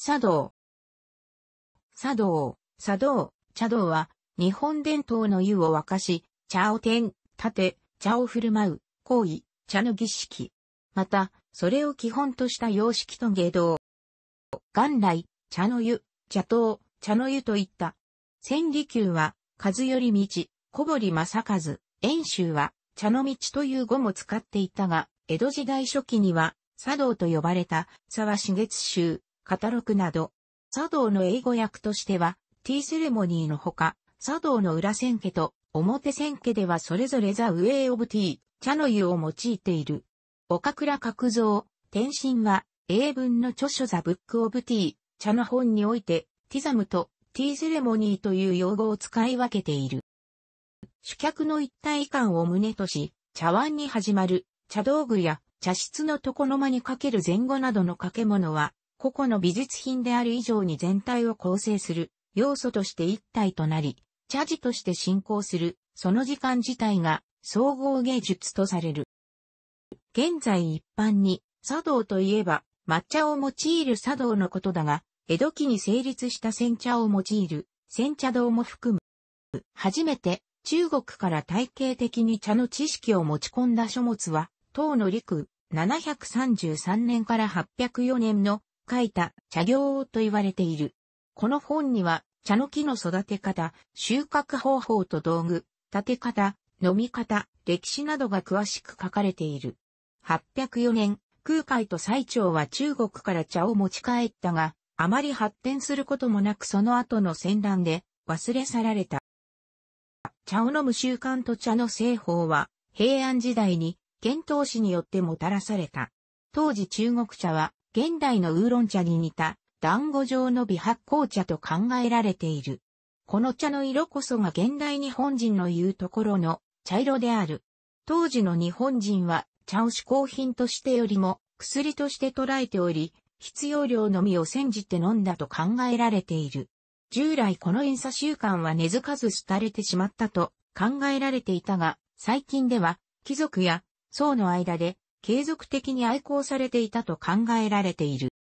茶道。茶道、茶道、茶道は、日本伝統の湯を沸かし、茶を点、立て、茶を振る舞う、行為、茶の儀式。また、それを基本とした様式と芸道。元来、茶の湯、茶刀、茶の湯といった。千里宮は、数より道、小堀正和、遠州は、茶の道という語も使っていたが、江戸時代初期には、茶道と呼ばれた、沢は月カタログなど、茶道の英語訳としては、ティーセレモニーのほか、茶道の裏千家と表千家ではそれぞれザ・ウェイ・オブ・ティー、茶の湯を用いている。岡倉角蔵、天心は、英文の著書ザ・ブック・オブ・ティー、茶の本において、ティザムとティーセレモニーという用語を使い分けている。主客の一体感を胸とし、茶碗に始まる、茶道具や茶室の床の間にかける前後などの掛け物は、個々の美術品である以上に全体を構成する要素として一体となり、茶事として進行する、その時間自体が総合芸術とされる。現在一般に茶道といえば抹茶を用いる茶道のことだが、江戸期に成立した煎茶を用いる煎茶道も含む。初めて中国から体系的に茶の知識を持ち込んだ書物は、唐の陸733年から804年の書いた茶行と言われている。この本には、茶の木の育て方、収穫方法と道具、立て方、飲み方、歴史などが詳しく書かれている。804年、空海と最長は中国から茶を持ち帰ったが、あまり発展することもなくその後の戦乱で忘れ去られた。茶を飲む習慣と茶の製法は平安時代に遣唐使によってもたらされた。当時中国茶は現代のウーロン茶に似た団子状の微発酵茶と考えられている。この茶の色こそが現代日本人の言うところの茶色である。当時の日本人は茶を嗜好品としてよりも薬として捉えており、必要量のみを煎じて飲んだと考えられている。従来この塩茶習慣は根付かず廃れてしまったと考えられていたが、最近では貴族や僧の間で継続的に愛好されていたと考えられている。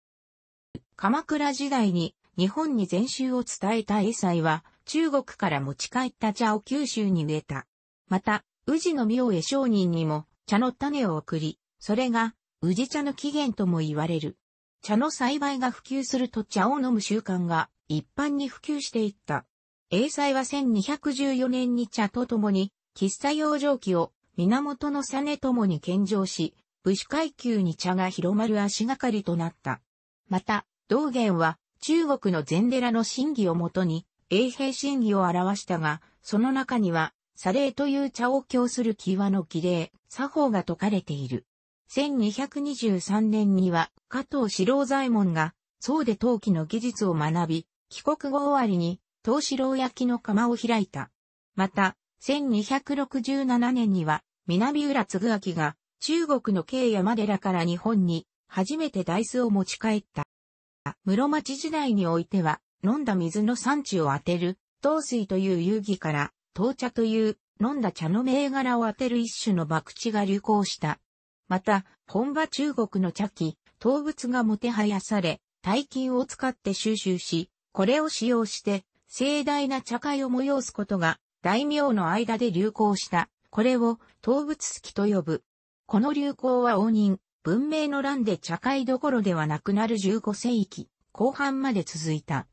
鎌倉時代に日本に禅宗を伝えた英才は中国から持ち帰った茶を九州に植えた。また、宇治の明恵商人にも茶の種を送り、それが宇治茶の起源とも言われる。茶の栽培が普及すると茶を飲む習慣が一般に普及していった。英才は1214年に茶と共に喫茶養生記を源の実朝に献上し、武士階級に茶が広まる足がかりとなった。また、道元は中国の禅寺の真偽をもとに、永平真偽を表したが、その中には、茶礼という茶を供する際の儀礼、作法が説かれている。1223年には、加藤四郎左衛門が、宋で陶器の技術を学び、帰国後終わりに、東四郎焼きの釜を開いた。また、1267年には、南浦嗣明が、中国の慶山寺から日本に初めて大豆を持ち帰った。室町時代においては飲んだ水の産地を当てる、糖水という遊戯から、糖茶という飲んだ茶の銘柄を当てる一種の博打が流行した。また、本場中国の茶器、動物がもてはやされ、大金を使って収集し、これを使用して、盛大な茶会を催すことが、大名の間で流行した。これを、動物好きと呼ぶ。この流行は応仁、文明の乱で茶会どころではなくなる15世紀後半まで続いた。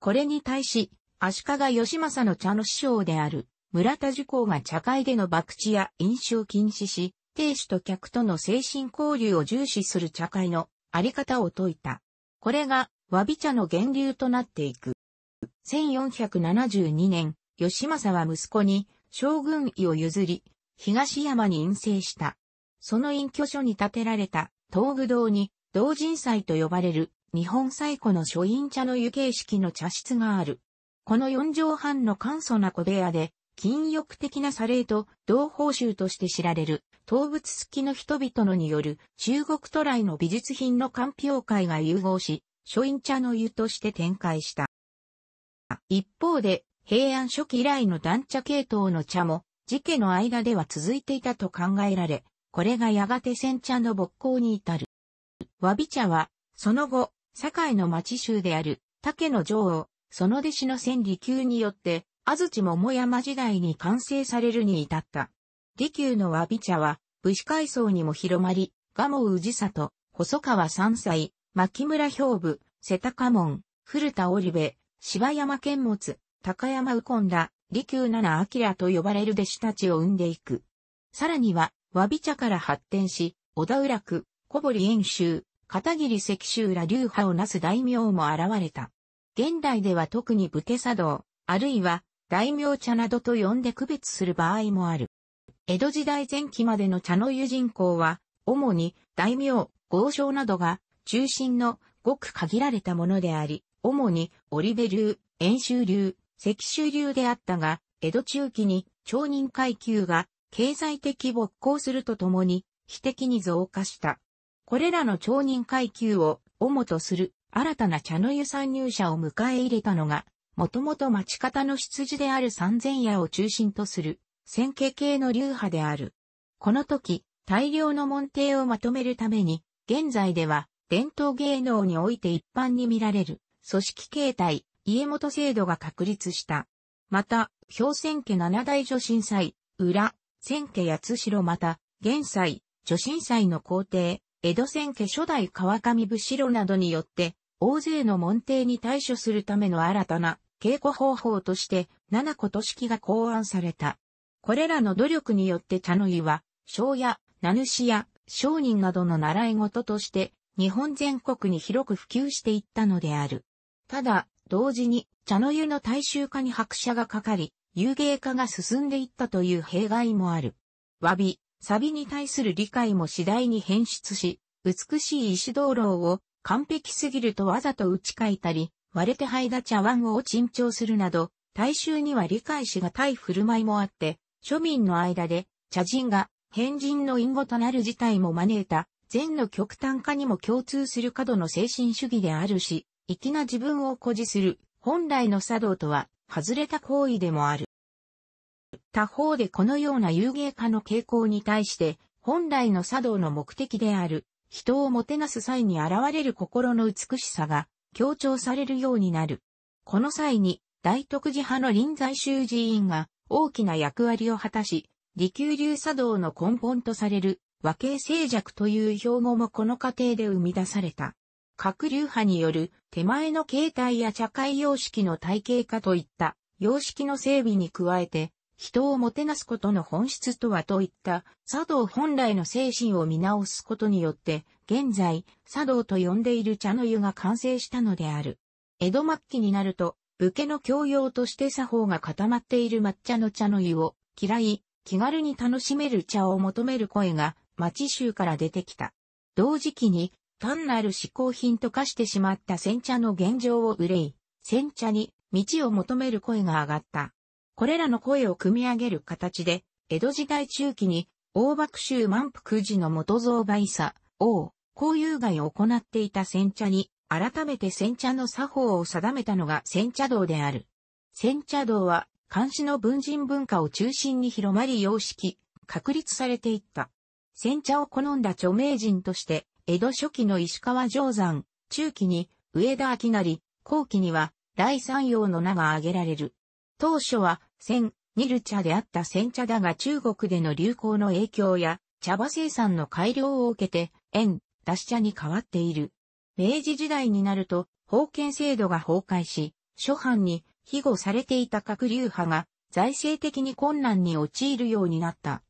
これに対し、足利義政の茶の師匠である村田樹光が茶会での博打や飲酒を禁止し、亭主と客との精神交流を重視する茶会のあり方を説いた。これが、和び茶の源流となっていく。1472年、義政は息子に将軍位を譲り、東山に院性した。その隠居所に建てられた東武堂に同人祭と呼ばれる日本最古の書院茶の湯形式の茶室がある。この4畳半の簡素な小部屋で、禁欲的なされと同報酬として知られる、動物好きの人々のによる中国都来の美術品の鑑評会が融合し、書院茶の湯として展開した。一方で、平安初期以来の団茶系統の茶も、時家の間では続いていたと考えられ、これがやがて煎茶の勃興に至る。和び茶は、その後、堺の町衆である、竹野城を、その弟子の千里宮によって、安土桃山時代に完成されるに至った。利休の和び茶は、武士階層にも広まり、蒲生氏里、細川三歳、牧村兵部、瀬家門、古田織部、柴山剣持、高山右近ら、利休七明と呼ばれる弟子たちを生んでいく。さらには、わび茶から発展し、小田浦区、小堀遠州、片桐関州ら流派をなす大名も現れた。現代では特に武家茶道、あるいは大名茶などと呼んで区別する場合もある。江戸時代前期までの茶の湯人口は、主に大名、豪商などが中心のごく限られたものであり、主に織部流、遠州流、関州流であったが、江戸中期に町人階級が経済的勃興するとともに、非的に増加した。これらの町人階級を主とする新たな茶の湯参入者を迎え入れたのが、もともと町方の出自である三千屋を中心とする、先家系の流派である。この時、大量の門弟をまとめるために、現在では伝統芸能において一般に見られる組織形態、家元制度が確立した。また、氷泉家七大女震災、裏、千家八代また、現在、女神祭の皇帝、江戸千家初代川上武士郎などによって、大勢の門弟に対処するための新たな稽古方法として、七個都式が考案された。これらの努力によって茶の湯は、商や、名主や、商人などの習い事として、日本全国に広く普及していったのである。ただ、同時に、茶の湯の大衆化に拍車がかかり、有芸化が進んでいったという弊害もある。詫び、サビに対する理解も次第に変質し、美しい石灯籠を完璧すぎるとわざと打ち書いたり、割れて灰いだ茶碗を沈重するなど、大衆には理解しがたい振る舞いもあって、庶民の間で茶人が変人の隠語となる事態も招いた、禅の極端化にも共通する過度の精神主義であるし、粋な自分を誇示する、本来の茶道とは外れた行為でもある。他方でこのような遊芸化の傾向に対して、本来の茶道の目的である、人をもてなす際に現れる心の美しさが強調されるようになる。この際に、大徳寺派の臨済宗寺院が大きな役割を果たし、利休流茶道の根本とされる和形静寂という標語もこの過程で生み出された。各流派による手前の形態や茶会様式の体系化といった様式の整備に加えて、人をもてなすことの本質とはといった茶道本来の精神を見直すことによって、現在、茶道と呼んでいる茶の湯が完成したのである。江戸末期になると、武家の教養として作法が固まっている抹茶の茶の湯を嫌い、気軽に楽しめる茶を求める声が町衆から出てきた。同時期に単なる嗜好品と化してしまった煎茶の現状を憂い、煎茶に道を求める声が上がった。これらの声を組み上げる形で、江戸時代中期に、大幕州満腹寺の元造売佐、王、公有外を行っていた煎茶に、改めて煎茶の作法を定めたのが煎茶道である。煎茶道は、漢詩の文人文化を中心に広まり様式、確立されていった。煎茶を好んだ著名人として、江戸初期の石川定山、中期に上田明成、後期には第山陽の名が挙げられる。当初は、千、ニル茶であった煎茶だが中国での流行の影響や茶葉生産の改良を受けて、円、出し茶に変わっている。明治時代になると、封建制度が崩壊し、諸藩に庇護されていた各流派が財政的に困難に陥るようになった。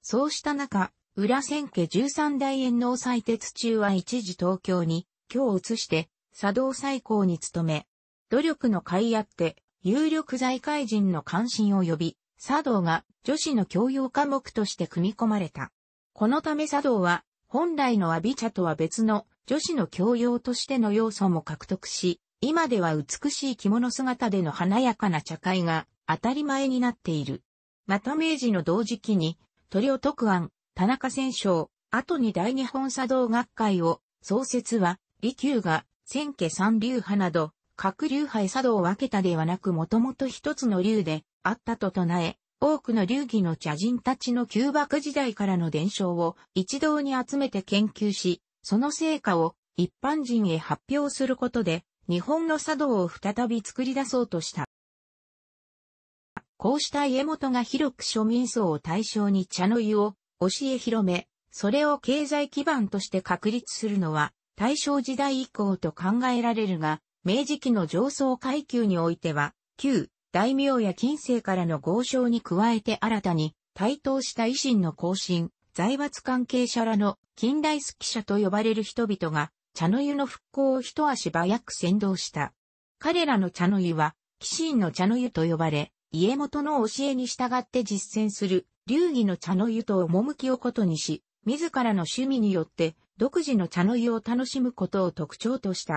そうした中、裏千家十三代縁の採鉄中は一時東京に、今日移して、佐藤最高に努め、努力の甲斐あって、有力財界人の関心を呼び、茶道が女子の教養科目として組み込まれた。このため茶道は、本来の阿ビ茶とは別の女子の教養としての要素も獲得し、今では美しい着物姿での華やかな茶会が当たり前になっている。また明治の同時期に、鳥を徳田中戦勝、後に大日本茶道学会を、創設は、利休が、千家三流派など、各流派へ茶道を分けたではなくもともと一つの流であったと唱え、多くの流儀の茶人たちの旧幕時代からの伝承を一堂に集めて研究し、その成果を一般人へ発表することで、日本の茶道を再び作り出そうとした。こうした家元が広く庶民層を対象に茶の湯を教え広め、それを経済基盤として確立するのは大正時代以降と考えられるが、明治期の上層階級においては、旧大名や近世からの豪商に加えて新たに、台頭した維新の後進、財閥関係者らの近代好き者と呼ばれる人々が、茶の湯の復興を一足早く先導した。彼らの茶の湯は、騎士の茶の湯と呼ばれ、家元の教えに従って実践する流儀の茶の湯と趣をことにし、自らの趣味によって独自の茶の湯を楽しむことを特徴とした。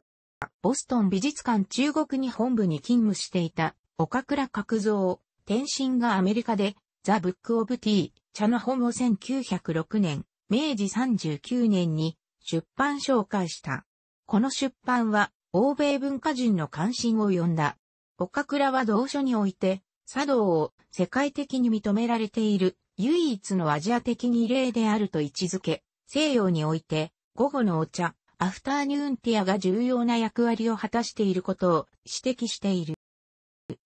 ボストン美術館中国に本部に勤務していた岡倉角蔵、転身がアメリカでザ・ブック・オブ・ティー、茶の本を1906年、明治39年に出版紹介した。この出版は欧米文化人の関心を呼んだ。岡倉は同書において茶道を世界的に認められている唯一のアジア的に異例であると位置づけ、西洋において午後のお茶、アフターニューンティアが重要な役割を果たしていることを指摘している。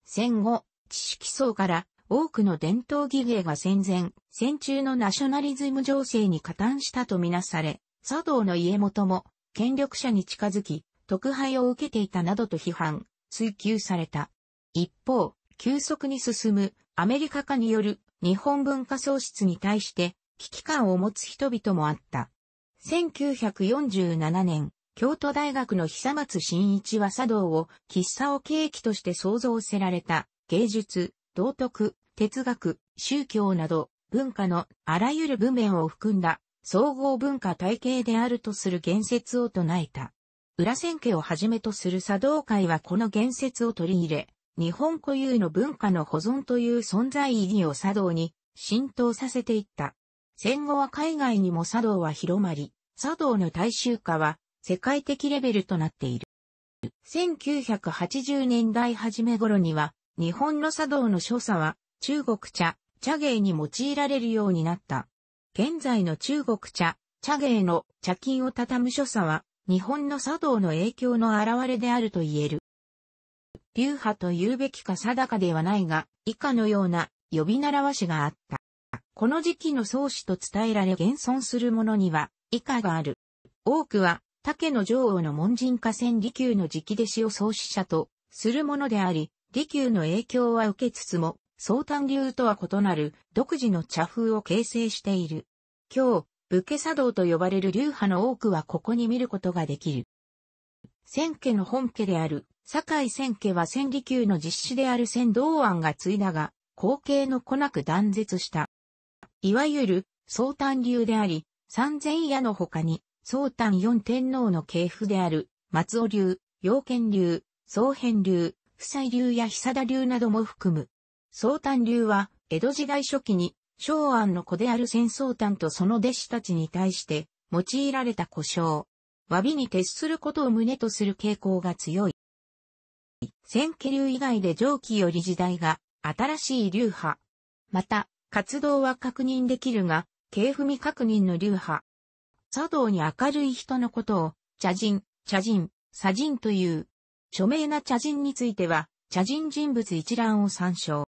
戦後、知識層から多くの伝統技芸が戦前、戦中のナショナリズム情勢に加担したとみなされ、茶道の家元も権力者に近づき、特配を受けていたなどと批判、追求された。一方、急速に進むアメリカ化による日本文化喪失に対して危機感を持つ人々もあった。1947年、京都大学の久松新一は茶道を喫茶を契機として創造せられた芸術、道徳、哲学、宗教など文化のあらゆる部面を含んだ総合文化体系であるとする言説を唱えた。裏千家をはじめとする茶道会はこの言説を取り入れ、日本固有の文化の保存という存在意義を茶道に浸透させていった。戦後は海外にも茶道は広まり、茶道の大衆化は世界的レベルとなっている。1980年代初め頃には、日本の茶道の所作は中国茶、茶芸に用いられるようになった。現在の中国茶、茶芸の茶巾を畳む所作は、日本の茶道の影響の現れであると言える。流派と言うべきか定かではないが、以下のような呼び習わしがあった。この時期の創始と伝えられ現存するものには、以下がある。多くは、竹の女王の門人河川利休の直弟子を創始者とするものであり、利休の影響は受けつつも、相談流とは異なる独自の茶風を形成している。今日、武家茶道と呼ばれる流派の多くはここに見ることができる。千家の本家である堺千家は千里級の実施である千道庵が継いだが、後継の来なく断絶した。いわゆる、宗丹流であり、三千家の他に、宗丹四天皇の系譜である、松尾流、陽剣流、宗変流、夫妻流や久田流なども含む。宗丹流は、江戸時代初期に、昭安の子である千宗丹とその弟子たちに対して、用いられた故障。詫びに徹することを旨とする傾向が強い。千家流以外で上記より時代が新しい流派。また、活動は確認できるが、系踏み確認の流派。茶道に明るい人のことを、茶人、茶人、茶人という。著名な茶人については、茶人人物一覧を参照。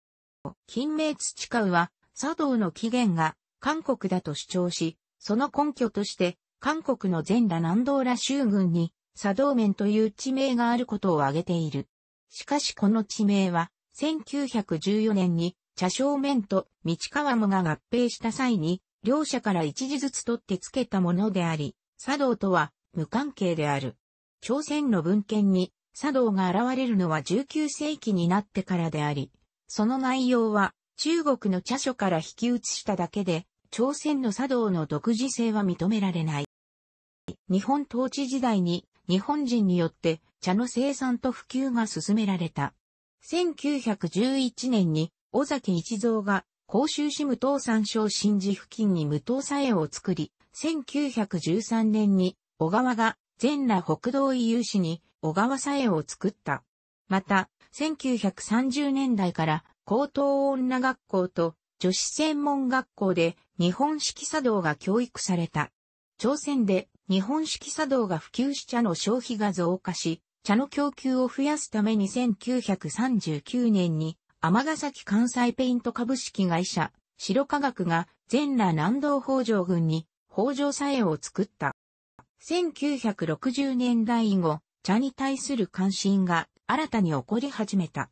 金名土川は、茶道の起源が韓国だと主張し、その根拠として、韓国の全羅南道羅州軍に、茶道面という地名があることを挙げている。しかしこの地名は、1914年に、茶正面と道川もが合併した際に、両者から一時ずつ取ってつけたものであり、茶道とは無関係である。朝鮮の文献に茶道が現れるのは19世紀になってからであり、その内容は中国の茶書から引き写しただけで、朝鮮の茶道の独自性は認められない。日本統治時代に日本人によって茶の生産と普及が進められた。1911年に尾崎一蔵が甲州市無党山椒新寺付近に無党茶を作り、1913年に小川が全羅北道医有市に小川茶を作った。また、1930年代から高等女学校と女子専門学校で日本式茶道が教育された。朝鮮で日本式茶道が普及し茶の消費が増加し、茶の供給を増やすために1939年に、天ヶ崎関西ペイント株式会社、白化学が全羅南道北条軍に北条茶園を作った。1960年代以後、茶に対する関心が新たに起こり始めた。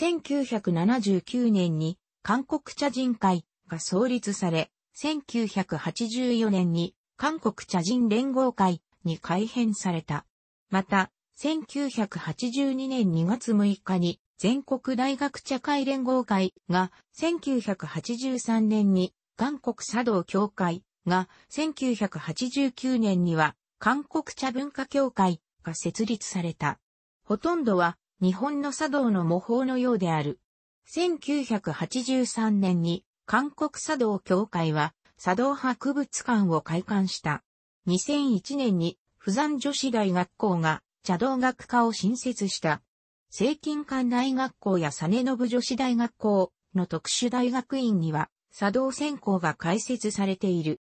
1979年に韓国茶人会が創立され、1984年に韓国茶人連合会に改編された。また、1982年2月6日に全国大学茶会連合会が1983年に韓国茶道協会が1989年には韓国茶文化協会が設立された。ほとんどは日本の茶道の模倣のようである。1983年に韓国茶道協会は茶道博物館を開館した。2001年に、富山女子大学校が茶道学科を新設した。聖金館大学校や根信女子大学校の特殊大学院には、茶道専攻が開設されている。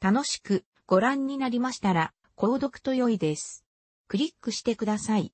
楽しくご覧になりましたら、購読と良いです。クリックしてください。